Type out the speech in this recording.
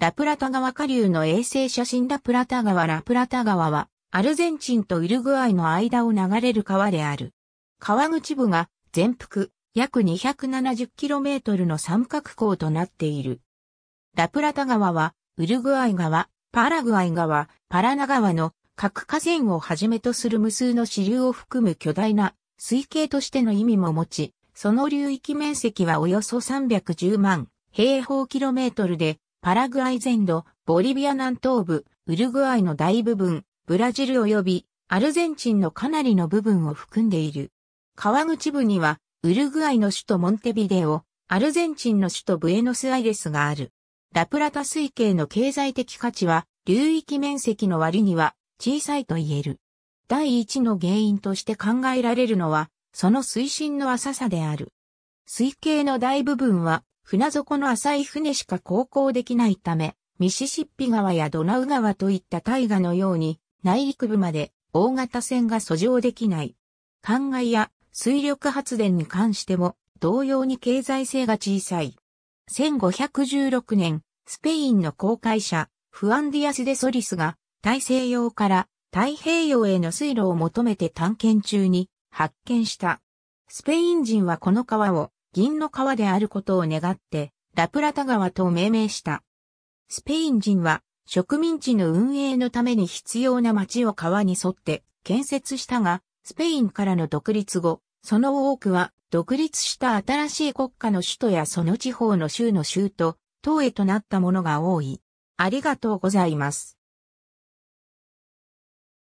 ラプラタ川下流の衛星写真ラプラタ川ラプラタ川は、アルゼンチンとウルグアイの間を流れる川である。川口部が全幅約 270km の三角港となっている。ラプラタ川は、ウルグアイ川、パラグアイ川、パラナ川の各河川をはじめとする無数の支流を含む巨大な水系としての意味も持ち、その流域面積はおよそ310万平方キロメートルで、パラグアイ全土、ボリビア南東部、ウルグアイの大部分、ブラジル及びアルゼンチンのかなりの部分を含んでいる。川口部には、ウルグアイの首都モンテビデオ、アルゼンチンの首都ブエノスアイレスがある。ラプラタ水系の経済的価値は、流域面積の割には小さいと言える。第一の原因として考えられるのは、その水深の浅さである。水系の大部分は船底の浅い船しか航行できないため、ミシシッピ川やドナウ川といった大河のように内陸部まで大型船が遡上できない。灌漑や水力発電に関しても同様に経済性が小さい。1516年、スペインの航海者、フアンディアス・デソリスが大西洋から太平洋への水路を求めて探検中に発見した。スペイン人はこの川を銀の川であることを願って、ラプラタ川と命名した。スペイン人は植民地の運営のために必要な町を川に沿って建設したが、スペインからの独立後、その多くは独立した新しい国家の首都やその地方の州の州都、等へとなったものが多い。ありがとうございます。